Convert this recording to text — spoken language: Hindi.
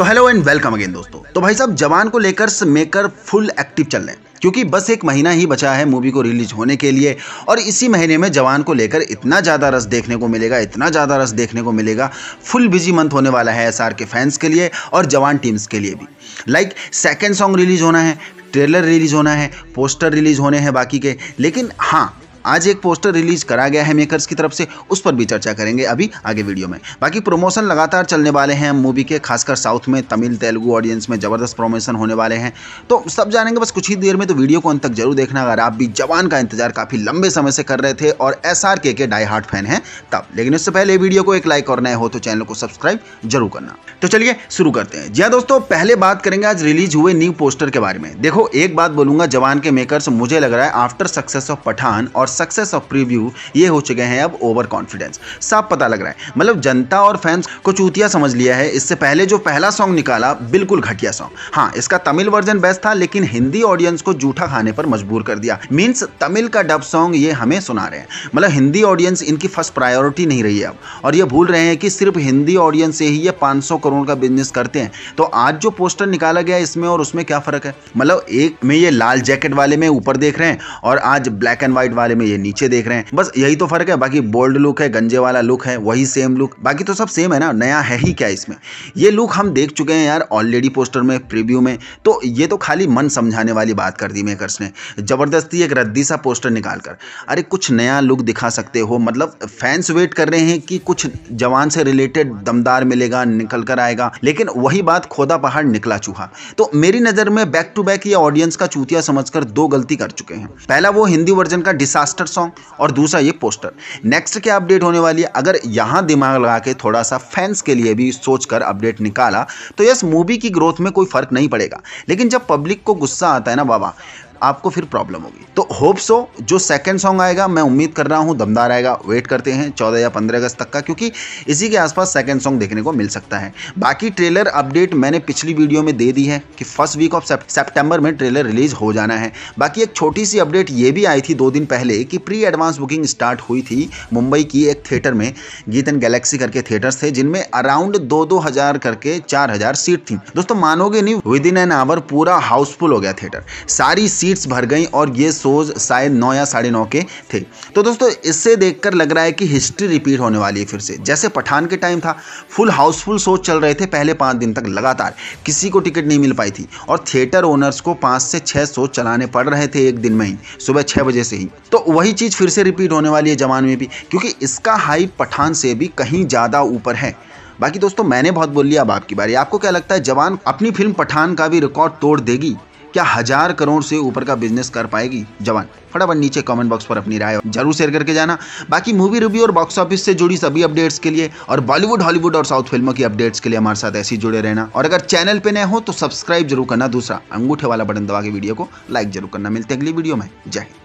तो हेलो एंड वेलकम अगेन दोस्तों तो भाई साहब जवान को लेकर मेकर फुल एक्टिव चल रहे हैं क्योंकि बस एक महीना ही बचा है मूवी को रिलीज होने के लिए और इसी महीने में जवान को लेकर इतना ज़्यादा रस देखने को मिलेगा इतना ज़्यादा रस देखने को मिलेगा फुल बिजी मंथ होने वाला है एसआर के फैंस के लिए और जवान टीम्स के लिए भी लाइक सेकेंड सॉन्ग रिलीज होना है ट्रेलर रिलीज होना है पोस्टर रिलीज होने हैं बाकी के लेकिन हाँ आज एक पोस्टर रिलीज करा गया है मेकर्स की तरफ से उस पर भी चर्चा करेंगे अभी आगे वीडियो में बाकी प्रमोशन लगातार चलने वाले हैं मूवी के खासकर साउथ में तमिल तेलुगू ऑडियंस में ज़बरदस्त प्रमोशन होने वाले हैं तो सब जानेंगे बस कुछ ही देर में तो वीडियो को अंत तक जरूर देखना अगर आप भी जवान का इंतजार काफ़ी लंबे समय से कर रहे थे और एस के, के डाई हार्ट फैन है तब लेकिन उससे पहले वीडियो को एक लाइक और नए हो तो चैनल को सब्सक्राइब जरूर करना तो चलिए शुरू करते हैं जी हाँ दोस्तों पहले बात करेंगे आज रिलीज हुए न्यू पोस्टर के बारे में देखो एक बात बोलूंगा जवान के मेकर मुझे लग रहा है आफ्टर सक्सेस ऑफ पठान और और सक्सेस ऑफ प्रीव्यू ये हो चुके हैं अब ओवर कॉन्फिडेंस साफ पता लग रहा है मतलब जनता और फैंस को चूतिया समझ लिया है इससे पहले जो पहला सॉन्ग निकाला बिल्कुल घटिया सॉन्ग हाँ इसका तमिल वर्जन बेस्ट था लेकिन हिंदी ऑडियंस को जूठा खाने पर मजबूर कर दिया मीन्स तमिल का डब सॉन्ग ये हमें सुना रहे हैं मतलब हिंदी ऑडियंस इनकी फर्स्ट प्रायोरिटी नहीं रही है अब और ये भूल रहे हैं कि सिर्फ हिंदी ऑडियंस से ही ये 500 करोड़ का बिजनेस करते हैं तो आज जो पोस्टर निकाला गया इसमें और उसमें क्या फर्क है मतलब एक में ये लाल जैकेट वाले में ऊपर देख रहे हैं और आज ब्लैक एंड व्हाइट वाले में ये नीचे देख रहे हैं बस यही तो फर्क है बाकी बोल्ड लुक है गंजे वाला लुक है वही सेम लुक बाकी तो सब सेम है ना नया है ही क्या इसमें ये लुक हम देख चुके हैं यार ऑलरेडी पोस्टर में प्रिव्यू में तो ये तो खाली मन समझाने वाली बात कर दी मेकर्स ने ज़बरदस्ती एक रद्दी सा पोस्टर निकाल कर अरे कुछ नया लुक दिखा सकते हो मतलब फैंस वेट कर रहे हैं कि कुछ जवान से रिलेटेड दमदार मिलेगा निकल कर आएगा लेकिन वही बात खोदा पहाड़ निकला चूहा तो मेरी नज़र में बैक टू बैक ये ऑडियंस का चूतिया समझकर दो गलती कर चुके हैं पहला वो हिंदी वर्जन का डिसास्टर मास्टर सॉन्ग और दूसरा ये पोस्टर नेक्स्ट क्या अपडेट होने वाली है अगर यहाँ दिमाग लगा के थोड़ा सा फैंस के लिए भी सोच कर अपडेट निकाला तो यस मूवी की ग्रोथ में कोई फर्क नहीं पड़ेगा लेकिन जब पब्लिक को गुस्सा आता है ना बाबा आपको फिर प्रॉब्लम होगी तो होप सो जो सेकंड सॉन्ग आएगा मैं उम्मीद कर रहा हूँ दमदार आएगा वेट करते हैं चौदह या पंद्रह अगस्त तक का क्योंकि इसी के आसपास सेकंड सॉन्ग देखने को मिल सकता है बाकी ट्रेलर अपडेट मैंने पिछली वीडियो में दे दी है कि फर्स्ट वीक ऑफ सेप्टेम्बर में ट्रेलर रिलीज हो जाना है बाकी एक छोटी सी अपडेट ये भी आई थी दो दिन पहले कि प्री एडवांस बुकिंग स्टार्ट हुई थी मुंबई की एक थिएटर में गीत एंड गैलेक्सी करके थिएटर थे जिनमें अराउंड दो दो हजार करके चार हजार सीट थी दोस्तों मानोगे नहीं विद इन एन आवर पूरा हाउसफुल हो गया थिएटर सारी सीट सीट्स भर गई और ये शोज शायद नौ या साढ़े नौ के थे तो दोस्तों इससे देखकर लग रहा है कि हिस्ट्री रिपीट होने वाली है फिर से जैसे पठान के टाइम था फुल हाउसफुल शो चल रहे थे पहले पाँच दिन तक लगातार किसी को टिकट नहीं मिल पाई थी और थिएटर ओनर्स को पाँच से छः शो चलाने पड़ रहे थे एक दिन में ही सुबह छः बजे से ही तो वही चीज़ फिर से रिपीट होने वाली है जवान में भी क्योंकि इसका हाइप पठान से भी कहीं ज़्यादा ऊपर है बाकी दोस्तों मैंने बहुत बोल लिया अब आपकी बारी आपको क्या लगता है जवान अपनी फिल्म पठान का भी रिकॉर्ड तोड़ देगी क्या हजार करोड़ से ऊपर का बिजनेस कर पाएगी जवान फटाफट नीचे कमेंट बॉक्स पर अपनी राय जरूर शेयर करके जाना बाकी मूवी रिव्यू और बॉक्स ऑफिस से जुड़ी सभी अपडेट्स के लिए और बॉलीवुड हॉलीवुड और साउथ फिल्मों की अपडेट्स के लिए हमारे साथ ऐसे ही जुड़े रहना और अगर चैनल पर नए हो तो सब्सक्राइब जरूर करना दूसरा अंगूठे वाला बटन दबा के वीडियो को लाइक जरूर करना मिलते अगली वीडियो में जय हिंद